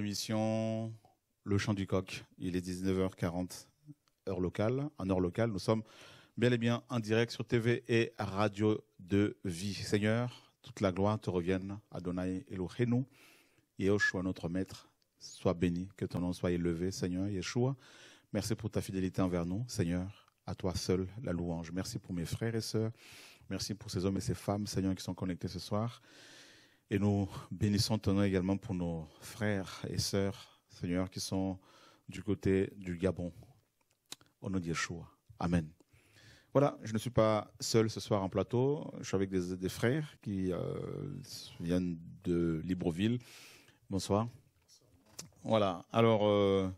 Émission Le Chant du Coq. Il est 19h40, heure locale. En heure locale, nous sommes bel et bien en direct sur TV et Radio de Vie. Seigneur, toute la gloire te revienne. Adonai Eloheinu, Yeshua, notre maître, sois béni, que ton nom soit élevé. Seigneur, Yeshua, merci pour ta fidélité envers nous. Seigneur, à toi seul la louange. Merci pour mes frères et sœurs. Merci pour ces hommes et ces femmes, Seigneur, qui sont connectés ce soir. Et nous bénissons ton nom également pour nos frères et sœurs, Seigneur, qui sont du côté du Gabon. Au nom Yeshua. Amen. Voilà, je ne suis pas seul ce soir en plateau. Je suis avec des, frères qui euh, viennent de Libreville. Bonsoir. Voilà, alors, euh,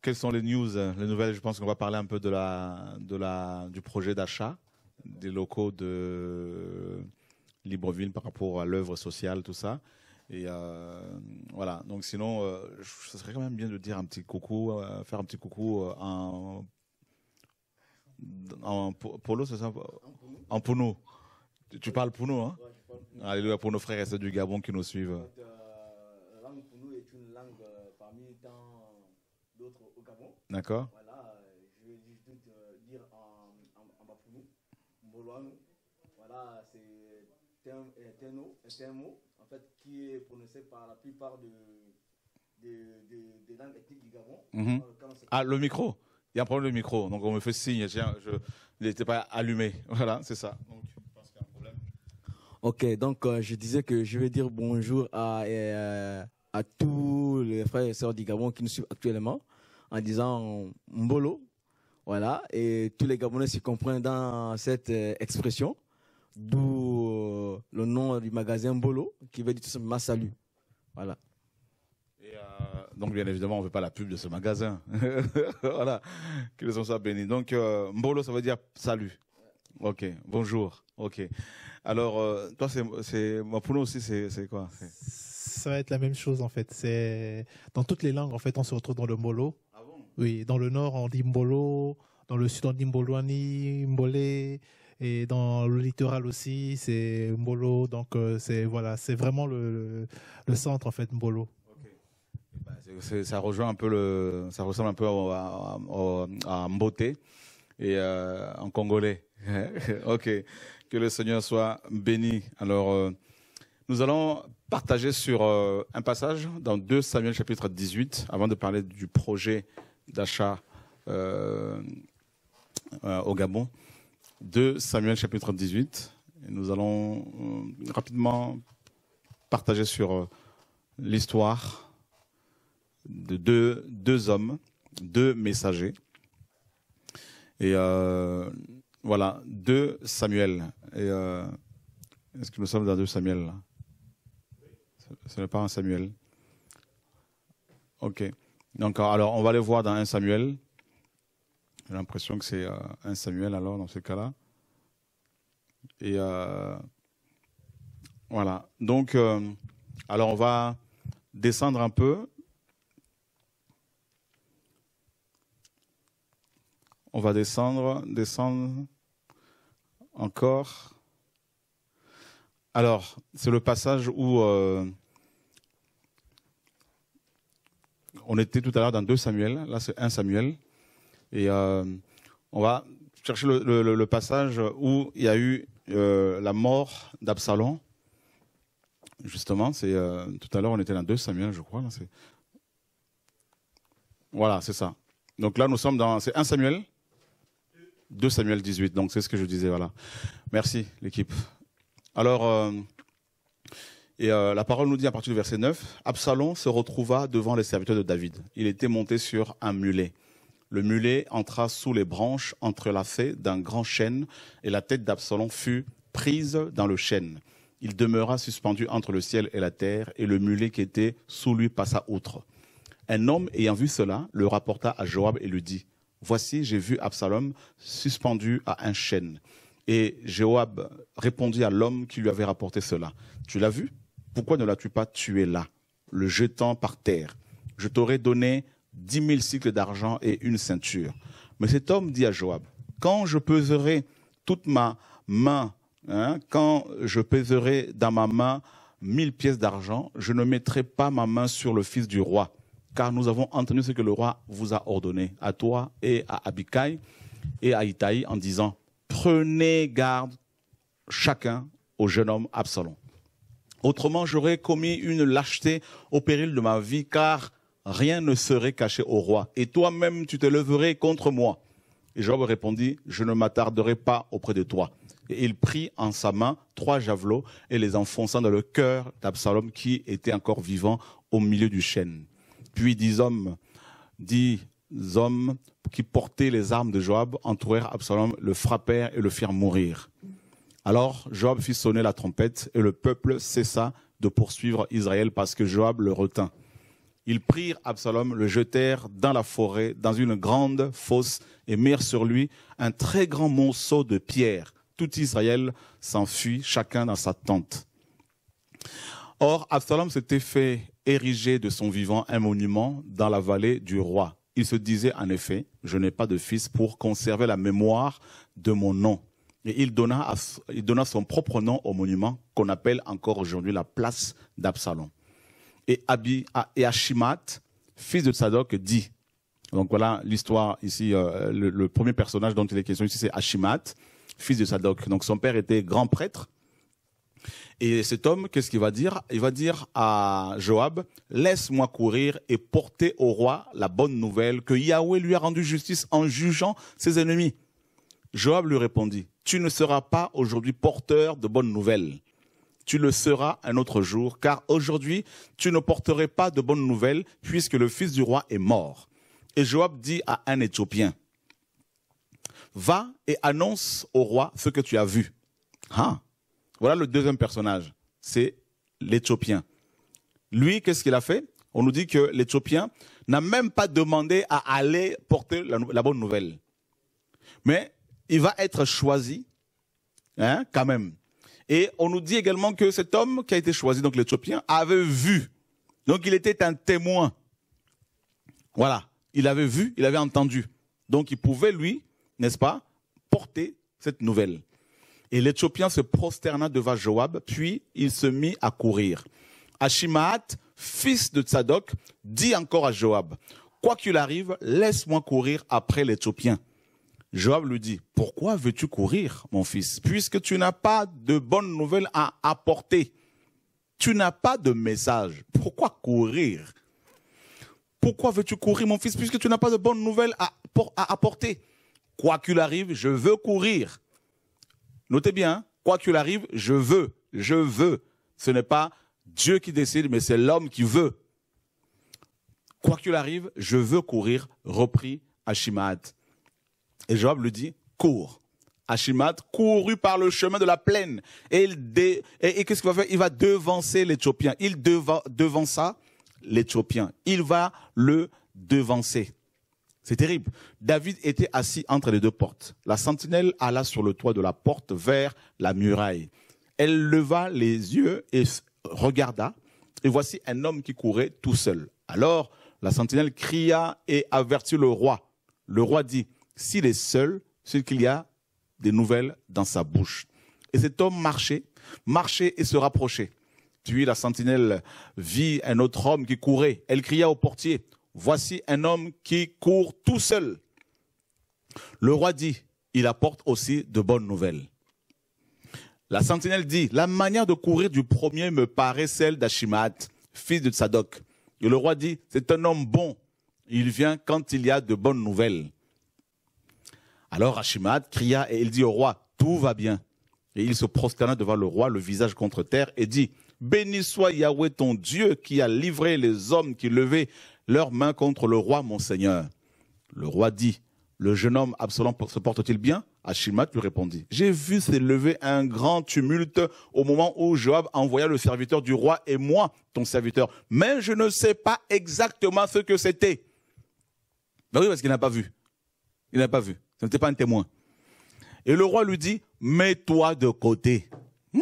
quelles sont les news Les nouvelles, je pense qu'on va parler un peu de la, du projet d'achat des locaux de Libreville par rapport à l'œuvre sociale, tout ça. Et euh, voilà, donc sinon, ce euh, serait quand même bien de dire un petit coucou, euh, faire un petit coucou euh, en, en polo, c'est ça En Puno. Tu, tu, parles Puno, hein Alléluia pour nos frères et sœurs du Gabon qui nous suivent. La langue Puno est une langue parmi tant d'autres au Gabon. D'accord. Voilà, je vais juste dire en, en, en Voilà, c'est euh, c'est un, mot en fait, qui est prononcé par la plupart de, des langues ethniques du Gabon. Mhm. Ah, le micro Il y a un problème de micro, donc on me fait signe, je n'était pas allumé. Voilà, c'est ça. Donc, je pense qu'il y a un problème. Ok, donc euh, je disais que je vais dire bonjour à, euh, à tous les frères et sœurs du Gabon qui nous suivent actuellement en disant Mbolo. Voilà, et tous les Gabonais se comprennent dans cette expression. D'où euh, le nom du magasin Bolo, qui veut dire tout simplement salut. Voilà. Euh, donc, bien évidemment, on ne veut pas la pub de ce magasin. voilà, que les soit bénis. Donc, euh, Mbolo, ça veut dire salut. Ok, bonjour. Ok. Alors, toi, c'est Mapuno aussi, c'est quoi Ça va être la même chose, en fait. C'est Dans toutes les langues, en fait, on se retrouve dans le Mbolo. Ah bon Oui, dans le nord, on dit Mbolo. Dans le sud, on dit Mboloani, Mbolé et dans le littoral aussi, c'est Mbolo. Donc euh, c'est voilà, c'est vraiment le, centre en fait Mbolo. Bah, ça rejoint peu ressemble un peu à, à, et euh, en congolais. ok, que le Seigneur soit béni. Alors, euh, nous allons partager sur un passage dans 2 Samuel chapitre 18, avant de parler du projet d'achat au Gabon de Samuel chapitre 18. Et nous allons euh, rapidement partager sur euh, l'histoire de deux, hommes, deux messagers. Et euh, voilà, deux Samuel. est-ce que nous sommes dans deux Samuel Ce n'est pas un Samuel. Ok. Donc, alors, on va le voir dans Un Samuel, j'ai l'impression que c'est euh, un Samuel alors dans ce cas-là. Et euh, voilà. Donc, euh, alors on va descendre un peu. On va descendre, descendre encore. Alors, c'est le passage où on était tout à l'heure dans deux Samuel. Là, c'est un Samuel. Et euh, on va chercher le, passage où il y a eu euh, la mort d'Absalom. Justement, c'est euh, tout à l'heure on était dans 2 Samuel, je crois. voilà, c'est ça. Donc là, nous sommes dans. C'est 1 Samuel 2 Samuel 18. Donc c'est ce que je disais, voilà. Merci, l'équipe. Alors, et, la parole nous dit à partir du verset 9 Absalom se retrouva devant les serviteurs de David. Il était monté sur un mulet. Le mulet entra sous les branches entre la entrelacées d'un grand chêne, et la tête d'Absalom fut prise dans le chêne. Il demeura suspendu entre le ciel et la terre, et le mulet qui était sous lui passa outre. Un homme ayant vu cela le rapporta à Joab et lui dit Voici, j'ai vu Absalom suspendu à un chêne. Et Joab répondit à l'homme qui lui avait rapporté cela Tu l'as vu Pourquoi ne l'as-tu pas tué là, le jetant par terre Je t'aurais donné dix mille cycles d'argent et une ceinture. Mais cet homme dit à Joab, quand je peserai toute ma main, hein, quand je peserai dans ma main mille pièces d'argent, je ne mettrai pas ma main sur le fils du roi, car nous avons entendu ce que le roi vous a ordonné, à toi et à Abikai et à Itaï, en disant, prenez garde chacun au jeune homme Absalom. Autrement, j'aurais commis une lâcheté au péril de ma vie, car rien ne serait caché au roi, et toi-même tu te leverais contre moi. Et Job répondit, je ne m'attarderai pas auprès de toi. Et il prit en sa main trois javelots et les enfonça dans le cœur d'Absalom qui était encore vivant au milieu du chêne. Puis dix hommes, dix hommes qui portaient les armes de Joab entourèrent Absalom, le frappèrent et le firent mourir. Alors Joab fit sonner la trompette et le peuple cessa de poursuivre Israël parce que Joab le retint. Ils prirent Absalom, le jetèrent dans la forêt, dans une grande fosse, et mirent sur lui un très grand monceau de pierres. Tout Israël s'enfuit, chacun dans sa tente. Or, Absalom s'était fait ériger de son vivant un monument dans la vallée du roi. Il se disait en effet, je n'ai pas de fils pour conserver la mémoire de mon nom. Et il donna, il donna son propre nom au monument qu'on appelle encore aujourd'hui la place d'Absalom et, Abi, et fils de Sadok, dit. Donc voilà l'histoire ici. Euh, le, premier personnage dont il est question ici, c'est Ashimat, fils de Sadok. Donc son père était grand prêtre. Et cet homme, qu'est-ce qu'il va dire Il va dire à Joab, laisse-moi courir et porter au roi la bonne nouvelle que Yahweh lui a rendu justice en jugeant ses ennemis. Joab lui répondit, tu ne seras pas aujourd'hui porteur de bonnes nouvelles tu le seras un autre jour, car aujourd'hui, tu ne porterais pas de bonnes nouvelles, puisque le fils du roi est mort. Et Joab dit à un Éthiopien, va et annonce au roi ce que tu as vu. Ah, voilà le deuxième personnage, c'est l'Éthiopien. Lui, qu'est-ce qu'il a fait On nous dit que l'Éthiopien n'a même pas demandé à aller porter la, bonne nouvelle. Mais il va être choisi, hein, quand même, et on nous dit également que cet homme qui a été choisi, donc l'Éthiopien, avait vu. Donc il était un témoin. Voilà, il avait vu, il avait entendu. Donc il pouvait, lui, n'est-ce pas, porter cette nouvelle. Et l'Éthiopien se prosterna devant Joab, puis il se mit à courir. Achimaat, fils de Tsadok, dit encore à Joab, Quoi qu'il arrive, laisse-moi courir après l'Éthiopien. Joab lui dit, pourquoi veux-tu courir, mon fils, puisque tu n'as pas de bonnes nouvelles à apporter Tu n'as pas de message. Pourquoi courir Pourquoi veux-tu courir, mon fils, puisque tu n'as pas de bonnes nouvelles à, apporter Quoi qu'il arrive, je veux courir. Notez bien, quoi qu'il arrive, je veux, je veux. Ce n'est pas Dieu qui décide, mais c'est l'homme qui veut. Quoi qu'il arrive, je veux courir, reprit Ashimad. Et Joab lui dit, cours. Achimat courut par le chemin de la plaine. Et, et, qu'est-ce qu'il va faire Il va devancer l'Éthiopien. Il deva... devança l'Éthiopien. Il va le devancer. C'est terrible. David était assis entre les deux portes. La sentinelle alla sur le toit de la porte vers la muraille. Elle leva les yeux et regarda. Et voici un homme qui courait tout seul. Alors la sentinelle cria et avertit le roi. Le roi dit, s'il est seul, c'est qu'il y a des nouvelles dans sa bouche. Et cet homme marchait, marchait et se rapprochait. Puis la sentinelle vit un autre homme qui courait. Elle cria au portier, Voici un homme qui court tout seul. Le roi dit, Il apporte aussi de bonnes nouvelles. La sentinelle dit, La manière de courir du premier me paraît celle d'Achimat, fils de Tsadok. Et le roi dit, C'est un homme bon. Il vient quand il y a de bonnes nouvelles. Alors Hashimat cria et il dit au roi, tout va bien. Et il se prosterna devant le roi, le visage contre terre, et dit, Béni soit Yahweh ton Dieu qui a livré les hommes qui levaient leurs mains contre le roi mon Seigneur. Le roi dit, le jeune homme Absalom se porte-t-il bien Hashimat lui répondit, j'ai vu s'élever un grand tumulte au moment où Joab envoya le serviteur du roi et moi, ton serviteur, mais je ne sais pas exactement ce que c'était. Ben oui, parce qu'il n'a pas vu. Il n'a pas vu. Ce n'était pas un témoin. Et le roi lui dit, mets-toi de côté. Hmm.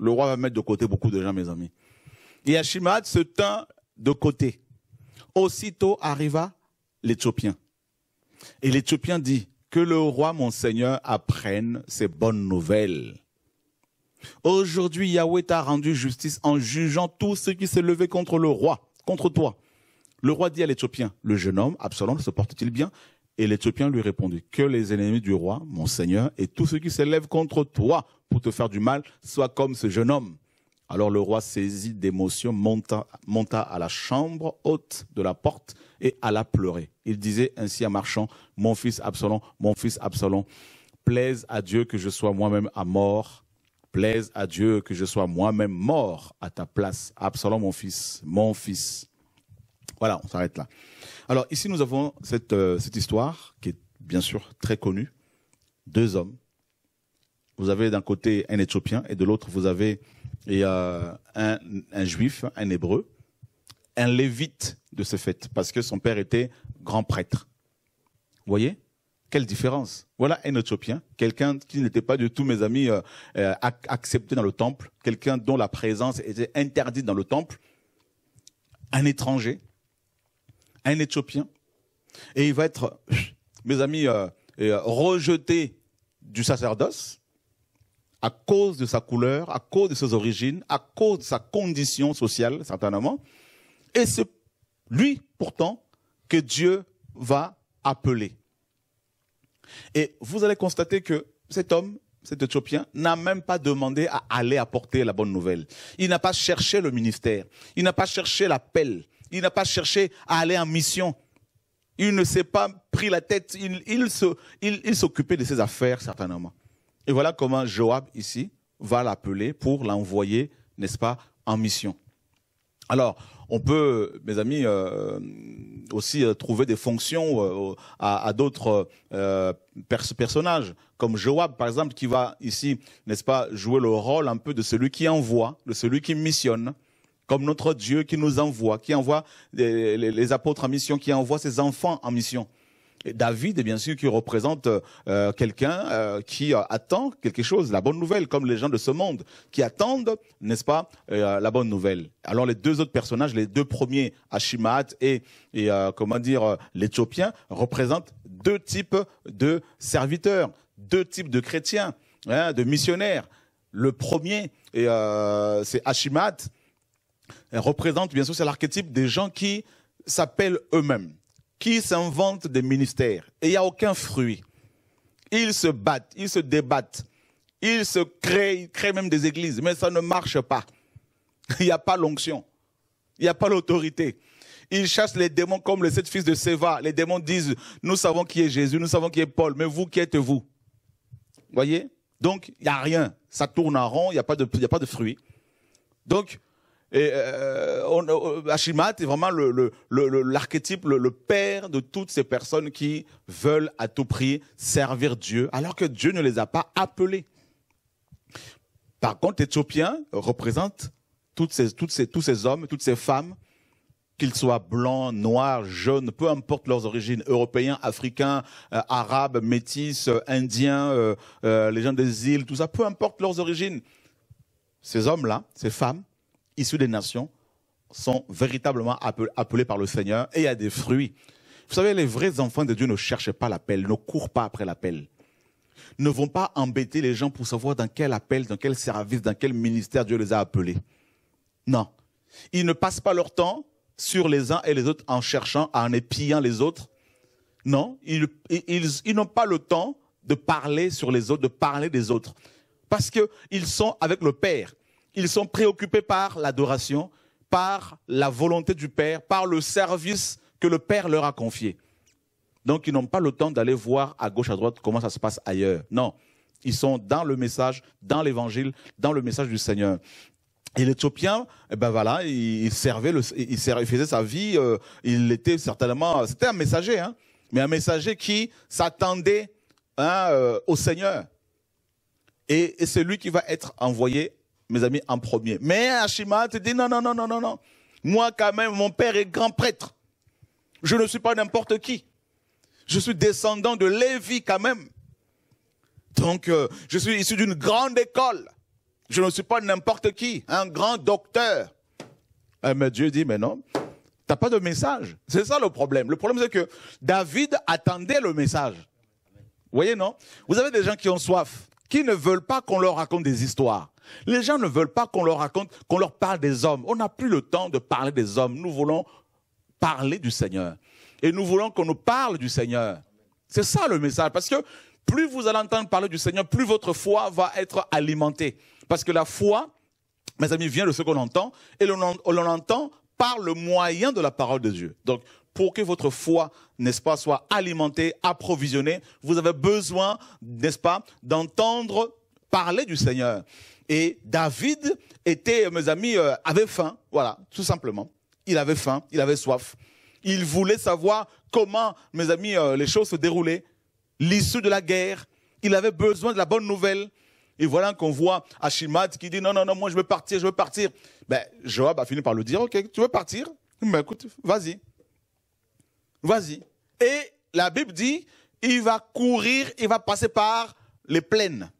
le roi va mettre de côté beaucoup de gens, mes amis. Et Yashimad se tint de côté. Aussitôt arriva l'Éthiopien. Et l'Éthiopien dit, que le roi mon Seigneur apprenne ces bonnes nouvelles. Aujourd'hui, Yahweh t'a rendu justice en jugeant tout ce qui s'est levé contre le roi, contre toi. Le roi dit à l'Éthiopien, le jeune homme, Absalom, se porte-t-il bien et l'Éthiopien lui répondit, que les ennemis du roi, mon seigneur, et tous ceux qui s'élèvent contre toi pour te faire du mal, soient comme ce jeune homme. Alors le roi, saisi d'émotion, monta, à la chambre haute de la porte et alla pleurer. Il disait ainsi à marchant :« mon fils Absalom, mon fils Absalom, plaise à Dieu que je sois moi-même à mort, plaise à Dieu que je sois moi-même mort à ta place. Absalom, mon fils, mon fils. Voilà, on s'arrête là. Alors ici, nous avons cette, euh, cette histoire qui est bien sûr très connue. Deux hommes. Vous avez d'un côté un Éthiopien et de l'autre, vous avez euh, un, un Juif, un Hébreu, un Lévite de ce fait, parce que son père était grand prêtre. Vous voyez quelle différence Voilà un Éthiopien, quelqu'un qui n'était pas de tous mes amis euh, accepté dans le temple, quelqu'un dont la présence était interdite dans le temple, un étranger, un Éthiopien, et il va être, mes amis, euh, euh, rejeté du sacerdoce à cause de sa couleur, à cause de ses origines, à cause de sa condition sociale, certainement. Et c'est lui, pourtant, que Dieu va appeler. Et vous allez constater que cet homme, cet Éthiopien, n'a même pas demandé à aller apporter la bonne nouvelle. Il n'a pas cherché le ministère. Il n'a pas cherché l'appel. Il n'a pas cherché à aller en mission. Il ne s'est pas pris la tête. Il, s'occupait de ses affaires, certainement. Et voilà comment Joab, ici, va l'appeler pour l'envoyer, n'est-ce pas, en mission. Alors, on peut, mes amis, euh, aussi euh, trouver des fonctions euh, à, d'autres personnages, comme Joab, par exemple, qui va ici, n'est-ce pas, jouer le rôle un peu de celui qui envoie, de celui qui missionne comme notre Dieu qui nous envoie, qui envoie les, apôtres en mission, qui envoie ses enfants en mission. Et David, bien sûr, qui représente euh, quelqu'un euh, qui euh, attend quelque chose, la bonne nouvelle, comme les gens de ce monde, qui attendent, n'est-ce pas, la bonne nouvelle. Alors les deux autres personnages, les deux premiers, Ashimat et, comment dire, l'Éthiopien, représentent deux types de serviteurs, deux types de chrétiens, hein, de missionnaires. Le premier, c'est Ashimat, représente, bien sûr, c'est l'archétype des gens qui s'appellent eux-mêmes, qui s'inventent des ministères. Et il n'y a aucun fruit. Ils se battent, ils se débattent, ils se créent, ils créent même des églises, mais ça ne marche pas. Il n'y a pas l'onction. Il n'y a pas l'autorité. Ils chassent les démons comme les sept fils de Séva. Les démons disent, nous savons qui est Jésus, nous savons qui est Paul, mais vous, qui êtes-vous Vous Voyez Donc, il n'y a rien. Ça tourne en rond, il n'y a, pas de, y a pas de fruits. Donc, et euh, on, euh, est vraiment l'archétype, le, le, le, père de toutes ces personnes qui veulent à tout prix servir Dieu, alors que Dieu ne les a pas appelés. Par contre, l'Éthiopien représente toutes ces, toutes ces, tous ces hommes, toutes ces femmes, qu'ils soient blancs, noirs, jaunes, peu importe leurs origines, européens, africains, euh, arabes, métis, euh, indiens, les gens des îles, tout ça, peu importe leurs origines. Ces hommes-là, ces femmes, issus des nations sont véritablement appelés par le Seigneur et à des fruits. Vous savez, les vrais enfants de Dieu ne cherchent pas l'appel, ne courent pas après l'appel, ne vont pas embêter les gens pour savoir dans quel appel, dans quel service, dans quel ministère Dieu les a appelés. Non. Ils ne passent pas leur temps sur les uns et les autres en cherchant, en épiant les autres. Non, ils, ils n'ont pas le temps de parler sur les autres, de parler des autres. Parce qu'ils sont avec le Père. Ils sont préoccupés par l'adoration, par la volonté du Père, par le service que le Père leur a confié. Donc ils n'ont pas le temps d'aller voir à gauche, à droite comment ça se passe ailleurs. Non, ils sont dans le message, dans l'évangile, dans le message du Seigneur. Et l'Éthiopien, eh ben voilà, il servait, faisait sa vie. Euh, il était certainement, c'était un messager, hein, mais un messager qui s'attendait hein, euh, au Seigneur. et c'est lui qui va être envoyé mes amis, en premier. Mais Hashima te dit non, non, non, non, non, non. Moi, quand même, mon père est grand prêtre. Je ne suis pas n'importe qui. Je suis descendant de Lévi, quand même. Donc, euh, je suis issu d'une grande école. Je ne suis pas n'importe qui, un grand docteur. Eh, mais Dieu dit, mais non, t'as pas de message. C'est ça le problème. Le problème, c'est que David attendait le message. Vous voyez, non Vous avez des gens qui ont soif qui ne veulent pas qu'on leur raconte des histoires. Les gens ne veulent pas qu'on leur raconte, qu'on leur parle des hommes. On n'a plus le temps de parler des hommes. Nous voulons parler du Seigneur. Et nous voulons qu'on nous parle du Seigneur. C'est ça le message. Parce que plus vous allez entendre parler du Seigneur, plus votre foi va être alimentée. Parce que la foi, mes amis, vient de ce qu'on entend. Et l'on entend par le moyen de la parole de Dieu. Donc, pour que votre foi, n'est-ce pas, soit alimentée, approvisionnée, vous avez besoin, n'est-ce pas, d'entendre parler du Seigneur. Et David était, mes amis, euh, avait faim, voilà, tout simplement. Il avait faim, il avait soif. Il voulait savoir comment, mes amis, euh, les choses se déroulaient, l'issue de la guerre. Il avait besoin de la bonne nouvelle. Et voilà qu'on voit Achimad qui dit non, non, non, moi je veux partir, je veux partir. Ben, Joab a fini par lui dire, ok, tu veux partir Ben écoute, vas-y, Vas-y. Et la Bible dit, il va courir, il va passer par les plaines,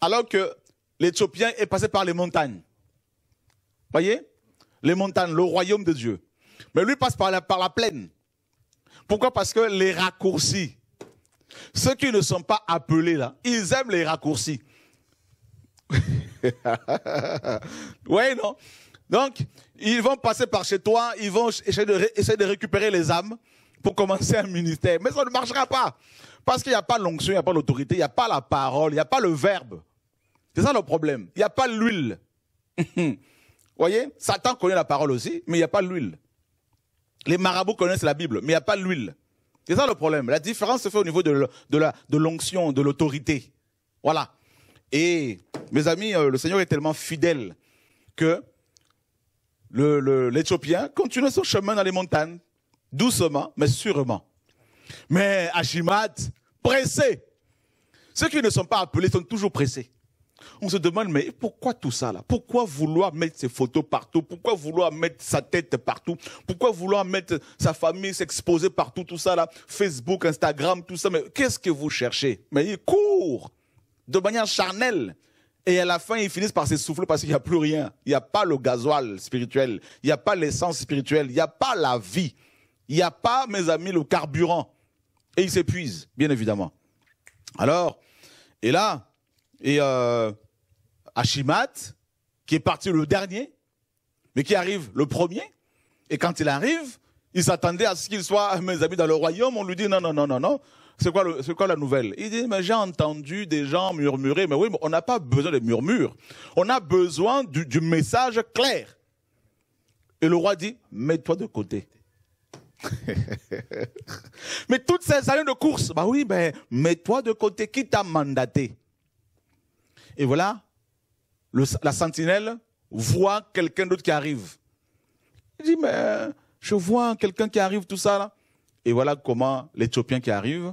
alors que l'Éthiopien est passé par les montagnes. Voyez Les montagnes, le royaume de Dieu. Mais lui passe par la, par la plaine. Pourquoi Parce que les raccourcis, ceux qui ne sont pas appelés là, ils aiment les raccourcis. oui, non Donc, ils vont passer par chez toi, ils vont essayer de, essayer de récupérer les âmes pour commencer un ministère. Mais ça ne marchera pas. Parce qu'il n'y a pas l'onction, il n'y a pas l'autorité, il n'y a pas la parole, il n'y a pas le verbe. C'est ça le problème. Il n'y a pas l'huile. Vous voyez Satan connaît la parole aussi, mais il n'y a pas l'huile. Les marabouts connaissent la Bible, mais il n'y a pas l'huile. C'est ça le problème. La différence se fait au niveau de, l'onction, de l'autorité. Voilà. Et mes amis, euh, le Seigneur est tellement fidèle que l'Éthiopien le, continue son chemin dans les montagnes doucement, mais sûrement. Mais Ashimad, pressé. Ceux qui ne sont pas appelés sont toujours pressés. On se demande, mais pourquoi tout ça là Pourquoi vouloir mettre ses photos partout Pourquoi vouloir mettre sa tête partout Pourquoi vouloir mettre sa famille, s'exposer partout, tout ça là Facebook, Instagram, tout ça, mais qu'est-ce que vous cherchez Mais ils courent de manière charnelle. Et à la fin, ils finissent par s'essouffler parce qu'il n'y a plus rien. Il n'y a pas le gasoil spirituel. Il n'y a pas l'essence spirituelle. Il n'y a pas la vie. Il n'y a pas, mes amis, le carburant. Et il s'épuise, bien évidemment. Alors, et là, et euh, qui est parti le dernier, mais qui arrive le premier, et quand il arrive, il s'attendait à ce qu'il soit, mes amis, dans le royaume, on lui dit non, non, non, non, non, c'est quoi, c'est quoi la nouvelle Il dit, mais j'ai entendu des gens murmurer, mais oui, on n'a pas besoin des murmures, on a besoin du message clair. Et le roi dit, mets-toi de côté. mais toutes ces années de course, bah oui, mais mets-toi de côté, qui t'a mandaté Et voilà, la sentinelle voit quelqu'un d'autre qui arrive. Il dit, mais je vois quelqu'un qui arrive, tout ça. Là. Et voilà comment l'Éthiopien qui arrive,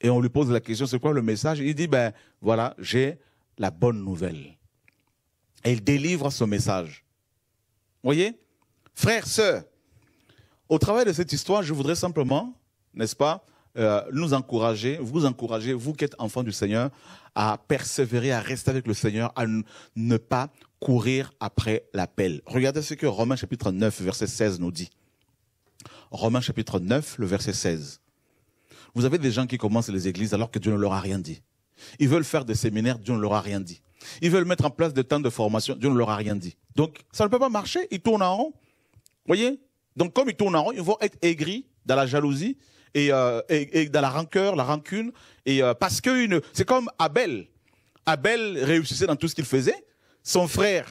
et on lui pose la question, c'est quoi le message Il dit, ben voilà, j'ai la bonne nouvelle. Et il délivre ce message. voyez Frères, sœurs, au travail de cette histoire, je voudrais simplement, n'est-ce pas, euh, nous encourager, vous encourager, vous qui êtes enfants du Seigneur, à persévérer, à rester avec le Seigneur, à ne pas courir après l'appel. Regardez ce que Romains chapitre 9, verset 16 nous dit. Romains chapitre 9, le verset 16. Vous avez des gens qui commencent les églises alors que Dieu ne leur a rien dit. Ils veulent faire des séminaires, Dieu ne leur a rien dit. Ils veulent mettre en place des temps de formation, Dieu ne leur a rien dit. Donc, ça ne peut pas marcher, ils tournent en rond. Voyez donc comme ils tournent en rond, ils vont être aigris dans la jalousie et, euh, dans la rancœur, la rancune. Et euh, parce que une, c'est comme Abel. Abel réussissait dans tout ce qu'il faisait. Son frère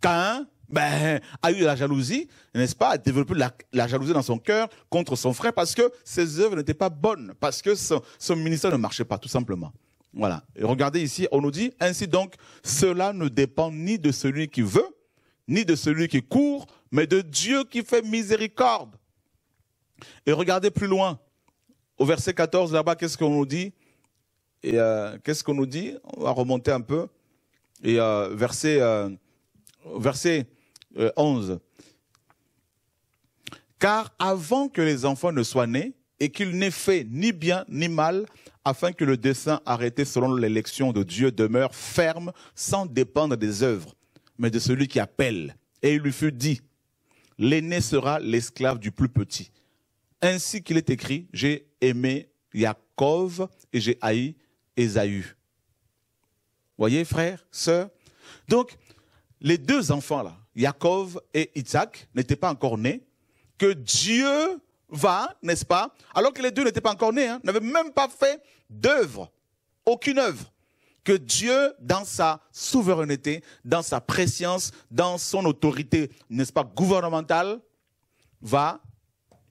Caïn ben, a eu la jalousie, n'est-ce pas, a développé la, jalousie dans son cœur contre son frère parce que ses œuvres n'étaient pas bonnes, parce que son, son ministère ne marchait pas, tout simplement. Voilà. Et regardez ici, on nous dit, ainsi donc, cela ne dépend ni de celui qui veut, ni de celui qui court, mais de Dieu qui fait miséricorde. Et regardez plus loin, au verset 14, là-bas, qu'est-ce qu'on nous dit Et euh, qu'est-ce qu'on nous dit On va remonter un peu. Et euh, verset, euh, verset 11. Euh, Car avant que les enfants ne soient nés, et qu'ils n'ait fait ni bien ni mal, afin que le dessein arrêté selon l'élection de Dieu demeure ferme sans dépendre des œuvres mais de celui qui appelle. Et il lui fut dit, l'aîné sera l'esclave du plus petit. Ainsi qu'il est écrit, j'ai aimé Yaakov et j'ai haï Esaü. Voyez, frère sœurs Donc, les deux enfants-là, Yaakov et Isaac, n'étaient pas encore nés, que Dieu va, n'est-ce pas Alors que les deux n'étaient pas encore nés, hein, n'avaient même pas fait d'œuvre, aucune œuvre que Dieu, dans sa souveraineté, dans sa préscience, dans son autorité, n'est-ce pas, gouvernementale, va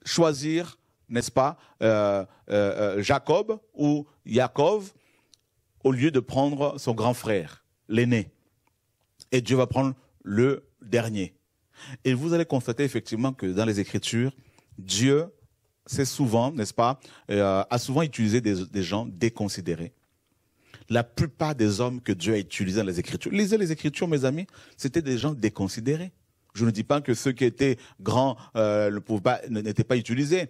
choisir, n'est-ce pas, euh, euh, euh, Jacob ou Jacob, au lieu de prendre son grand frère, l'aîné. Et Dieu va prendre le dernier. Et vous allez constater effectivement que dans les Écritures, Dieu c'est souvent, n'est-ce pas, a souvent utilisé des gens déconsidérés la plupart des hommes que Dieu a utilisés dans les Écritures, lisez les Écritures, mes amis, c'était des gens déconsidérés. Je ne dis pas que ceux qui étaient grands euh, n'étaient pas utilisés,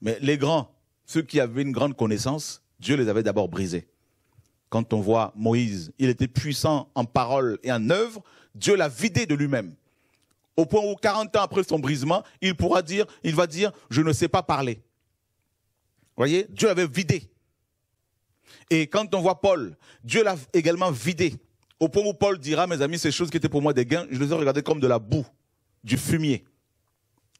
mais les grands, ceux qui avaient une grande connaissance, Dieu les avait d'abord brisés. Quand on voit Moïse, il était puissant en parole et en œuvre, Dieu l'a vidé de lui-même. Au point où 40 ans après son brisement, il pourra dire, il va dire, je ne sais pas parler. Vous voyez, Dieu avait vidé. Et quand on voit Paul, Dieu l'a également vidé. Au point où Paul dira, mes amis, ces choses qui étaient pour moi des gains, je les ai regardées comme de la boue, du fumier.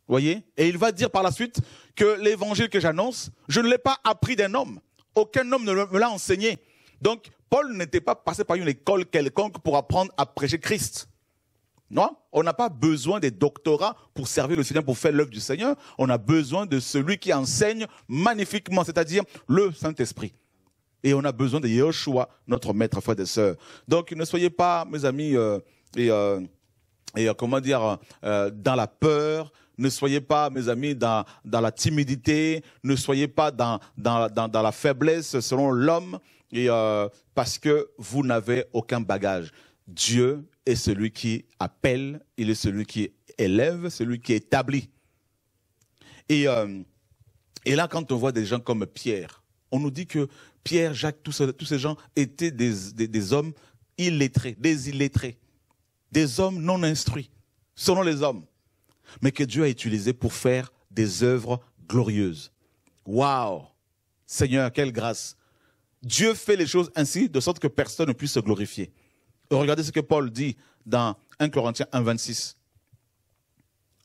Voyez Et il va dire par la suite que l'évangile que j'annonce, je ne l'ai pas appris d'un homme. Aucun homme ne me l'a enseigné. Donc, Paul n'était pas passé par une école quelconque pour apprendre à prêcher Christ. Non On n'a pas besoin des doctorats pour servir le Seigneur, pour faire l'œuvre du Seigneur. On a besoin de celui qui enseigne magnifiquement, c'est-à-dire le Saint-Esprit. Et on a besoin de Yeshua, notre maître, frères et sœurs. Donc ne soyez pas, mes amis, euh, et, euh, et euh, comment dire, dans la peur. Ne soyez pas, mes amis, dans, dans la timidité. Ne soyez pas dans, dans, dans, la faiblesse selon l'homme. Et parce que vous n'avez aucun bagage. Dieu est celui qui appelle, il est celui qui élève, celui qui établit. Et, et là, quand on voit des gens comme Pierre, on nous dit que Pierre, Jacques, tous, ces gens étaient des, hommes illettrés, des illettrés, des hommes non instruits, selon les hommes, mais que Dieu a utilisé pour faire des œuvres glorieuses. Waouh Seigneur, quelle grâce Dieu fait les choses ainsi de sorte que personne ne puisse se glorifier. Regardez ce que Paul dit dans 1 Corinthiens 1, 26.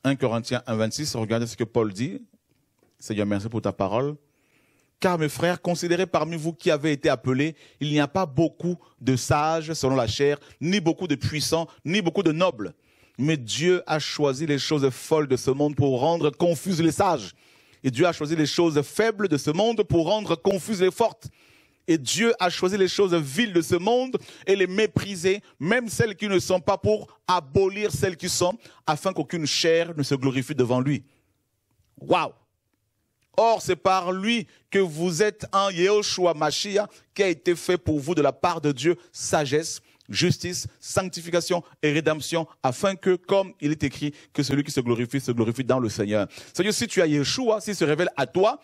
1 Corinthiens 1, 26, regardez ce que Paul dit. Seigneur, merci pour ta parole. Car mes frères, considérez parmi vous qui avez été appelés, il n'y a pas beaucoup de sages selon la chair, ni beaucoup de puissants, ni beaucoup de nobles. Mais Dieu a choisi les choses folles de ce monde pour rendre confuses les sages. Et Dieu a choisi les choses faibles de ce monde pour rendre confuses les fortes. Et Dieu a choisi les choses viles de ce monde et les mépriser, même celles qui ne sont pas, pour abolir celles qui sont, afin qu'aucune chair ne se glorifie devant lui. Waouh Or, c'est par lui que vous êtes un Yeshua Mashiach qui a été fait pour vous de la part de Dieu, sagesse, justice, sanctification et rédemption, afin que, comme il est écrit, que celui qui se glorifie se glorifie dans le Seigneur. Seigneur, si tu as Yeshua, s'il se révèle à toi,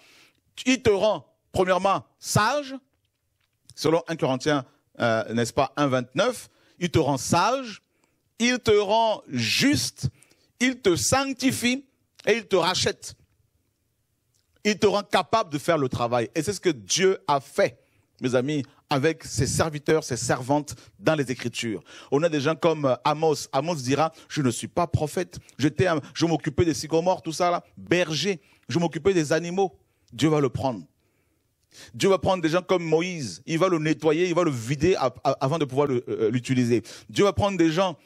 il te rend, premièrement, sage, selon 1 Corinthiens, euh, n'est-ce pas, 1,29, 29, il te rend sage, il te rend juste, il te sanctifie et il te rachète. Il te rend capable de faire le travail. Et c'est ce que Dieu a fait, mes amis, avec ses serviteurs, ses servantes dans les Écritures. On a des gens comme euh, Amos. Amos dira, je ne suis pas prophète. je m'occupais des sycomores, tout ça là, berger. Je m'occupais des animaux. Dieu va le prendre. Dieu va prendre des gens comme Moïse, il va le nettoyer, il va le vider avant de pouvoir euh, euh, l'utiliser. Dieu va prendre des gens,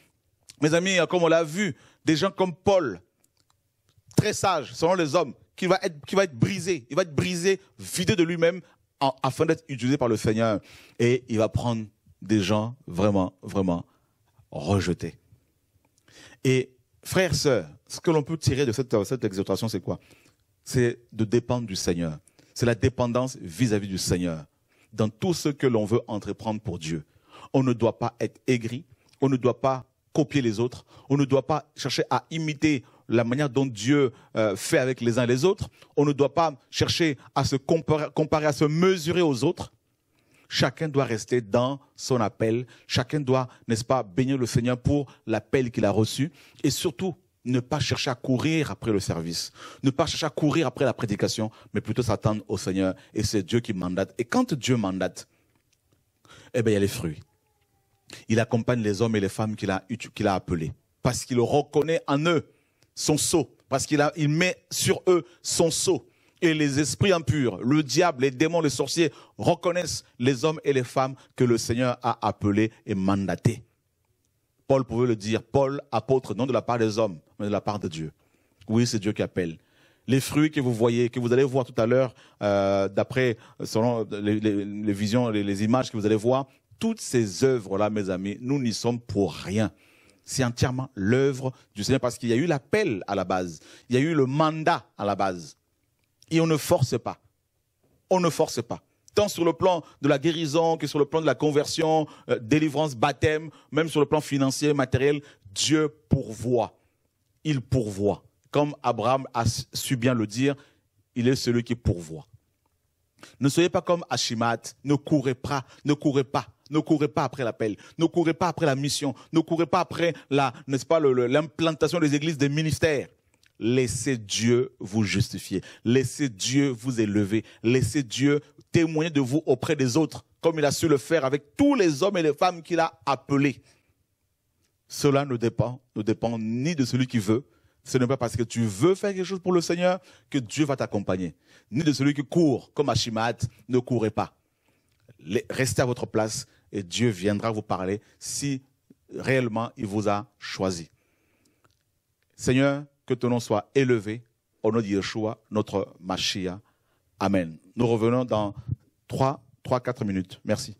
mes amis, comme on l'a vu, des gens comme Paul, très sages, selon les hommes, qui va être, va être brisé. Il va être brisé, vidé de lui-même afin d'être utilisé par le Seigneur. Et il va prendre des gens vraiment, vraiment rejetés. Et frères, sœurs, ce que l'on peut tirer de cette, cette exhortation, c'est quoi C'est de dépendre du Seigneur. C'est la dépendance vis à -vis du Seigneur dans tout ce que l'on veut entreprendre pour Dieu. On ne doit pas être aigri, on ne doit pas copier les autres, on ne doit pas chercher à imiter la manière dont Dieu euh, fait avec les uns et les autres. On ne doit pas chercher à se comparer, à se mesurer aux autres. Chacun doit rester dans son appel. Chacun doit, n'est-ce pas, baigner le Seigneur pour l'appel qu'il a reçu. Et surtout, ne pas chercher à courir après le service, ne pas chercher à courir après la prédication, mais plutôt s'attendre au Seigneur. Et c'est Dieu qui mandate. Et quand Dieu mandate, eh bien, il y a les fruits. Il accompagne les hommes et les femmes qu'il a, qu'il a appelés, parce qu'il reconnaît en eux son sceau, parce qu'il met sur eux son sceau. Et les esprits impurs, le diable, les démons, les sorciers reconnaissent les hommes et les femmes que le Seigneur a appelés et mandatés. Paul pouvait le dire, Paul, apôtre, non de la part des hommes, mais de la part de Dieu. Oui, c'est Dieu qui appelle. Les fruits que vous voyez, que vous allez voir tout à l'heure, euh, d'après selon les, visions, les images que vous allez voir, toutes ces œuvres-là, mes amis, nous n'y sommes pour rien c'est entièrement l'œuvre du Seigneur parce qu'il y a eu l'appel à la base, il y a eu le mandat à la base. Et on ne force pas. On ne force pas. Tant sur le plan de la guérison que sur le plan de la conversion, euh, délivrance, baptême, même sur le plan financier, matériel, Dieu pourvoit. Il pourvoit. Comme Abraham a su bien le dire, il est celui qui pourvoit. Ne soyez pas comme Ashimat, ne courez pas, ne courez pas ne courez pas après l'appel. Ne courez pas après la mission. Ne courez pas après la, n'est-ce pas, l'implantation des églises, des ministères. Laissez Dieu vous justifier. Laissez Dieu vous élever. Laissez Dieu témoigner de vous auprès des autres, comme il a su le faire avec tous les hommes et les femmes qu'il a appelés. Cela ne dépend, ne dépend ni de celui qui veut. Ce n'est pas parce que tu veux faire quelque chose pour le Seigneur que Dieu va t'accompagner. Ni de celui qui court, comme Hashimat, ne courez pas restez à votre place et Dieu viendra vous parler si réellement il vous a choisi. Seigneur, que ton nom soit élevé au nom de Yeshua, notre Mashiach. Amen. Nous revenons dans 3, 3, 4 minutes. Merci.